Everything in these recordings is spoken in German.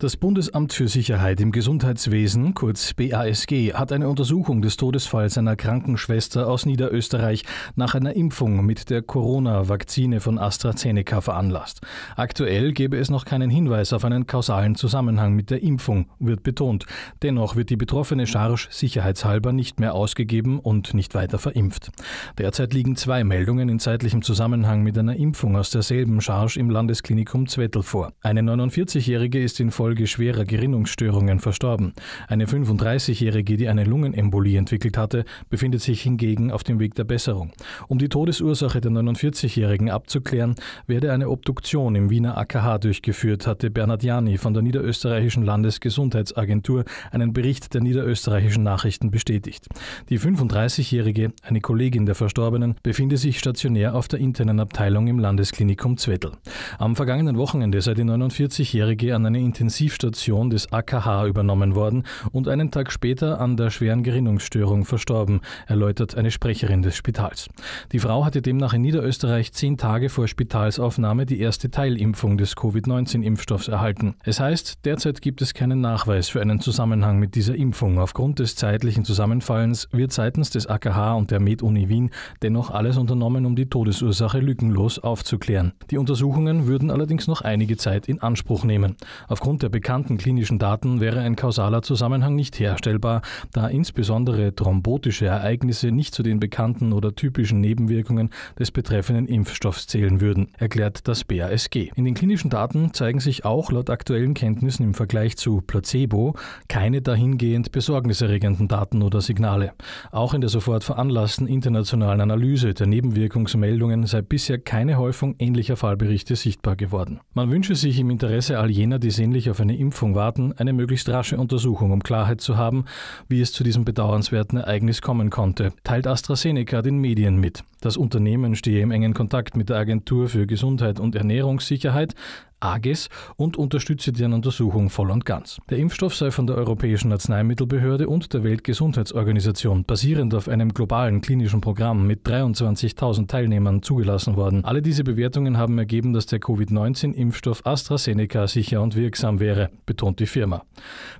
Das Bundesamt für Sicherheit im Gesundheitswesen, kurz BASG, hat eine Untersuchung des Todesfalls einer Krankenschwester aus Niederösterreich nach einer Impfung mit der Corona-Vakzine von AstraZeneca veranlasst. Aktuell gebe es noch keinen Hinweis auf einen kausalen Zusammenhang mit der Impfung, wird betont. Dennoch wird die betroffene Charge sicherheitshalber nicht mehr ausgegeben und nicht weiter verimpft. Derzeit liegen zwei Meldungen in zeitlichem Zusammenhang mit einer Impfung aus derselben Charge im Landesklinikum Zwettel vor. Eine 49-Jährige ist in Folge Folge schwerer Gerinnungsstörungen verstorben. Eine 35-Jährige, die eine Lungenembolie entwickelt hatte, befindet sich hingegen auf dem Weg der Besserung. Um die Todesursache der 49-Jährigen abzuklären, werde eine Obduktion im Wiener AKH durchgeführt, hatte Bernhard Jani von der Niederösterreichischen Landesgesundheitsagentur einen Bericht der Niederösterreichischen Nachrichten bestätigt. Die 35-Jährige, eine Kollegin der Verstorbenen, befinde sich stationär auf der internen Abteilung im Landesklinikum Zwettl. Am vergangenen Wochenende sei die 49-Jährige an eine intensive Intensivstation des AKH übernommen worden und einen Tag später an der schweren Gerinnungsstörung verstorben, erläutert eine Sprecherin des Spitals. Die Frau hatte demnach in Niederösterreich zehn Tage vor Spitalsaufnahme die erste Teilimpfung des Covid-19-Impfstoffs erhalten. Es heißt, derzeit gibt es keinen Nachweis für einen Zusammenhang mit dieser Impfung. Aufgrund des zeitlichen Zusammenfallens wird seitens des AKH und der MedUni Wien dennoch alles unternommen, um die Todesursache lückenlos aufzuklären. Die Untersuchungen würden allerdings noch einige Zeit in Anspruch nehmen. Aufgrund der der bekannten klinischen Daten wäre ein kausaler Zusammenhang nicht herstellbar, da insbesondere thrombotische Ereignisse nicht zu den bekannten oder typischen Nebenwirkungen des betreffenden Impfstoffs zählen würden, erklärt das BASG. In den klinischen Daten zeigen sich auch laut aktuellen Kenntnissen im Vergleich zu Placebo keine dahingehend besorgniserregenden Daten oder Signale. Auch in der sofort veranlassten internationalen Analyse der Nebenwirkungsmeldungen sei bisher keine Häufung ähnlicher Fallberichte sichtbar geworden. Man wünsche sich im Interesse all jener, die sehnlicher auf eine Impfung warten, eine möglichst rasche Untersuchung, um Klarheit zu haben, wie es zu diesem bedauernswerten Ereignis kommen konnte, teilt AstraZeneca den Medien mit. Das Unternehmen stehe im engen Kontakt mit der Agentur für Gesundheit und Ernährungssicherheit, AGES und unterstütze deren Untersuchung voll und ganz. Der Impfstoff sei von der Europäischen Arzneimittelbehörde und der Weltgesundheitsorganisation basierend auf einem globalen klinischen Programm mit 23.000 Teilnehmern zugelassen worden. Alle diese Bewertungen haben ergeben, dass der Covid-19-Impfstoff AstraZeneca sicher und wirksam wäre, betont die Firma.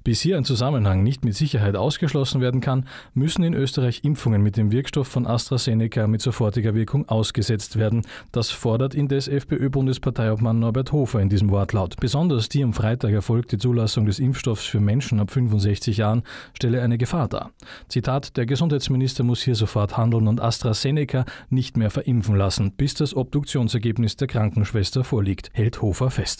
Bis hier ein Zusammenhang nicht mit Sicherheit ausgeschlossen werden kann, müssen in Österreich Impfungen mit dem Wirkstoff von AstraZeneca mit sofortiger Wirkung ausgesetzt werden. Das fordert indes FPÖ-Bundesparteiobmann Norbert Hofer in diesem Wortlaut. Besonders die am Freitag erfolgte Zulassung des Impfstoffs für Menschen ab 65 Jahren stelle eine Gefahr dar. Zitat, der Gesundheitsminister muss hier sofort handeln und AstraZeneca nicht mehr verimpfen lassen, bis das Obduktionsergebnis der Krankenschwester vorliegt, hält Hofer fest.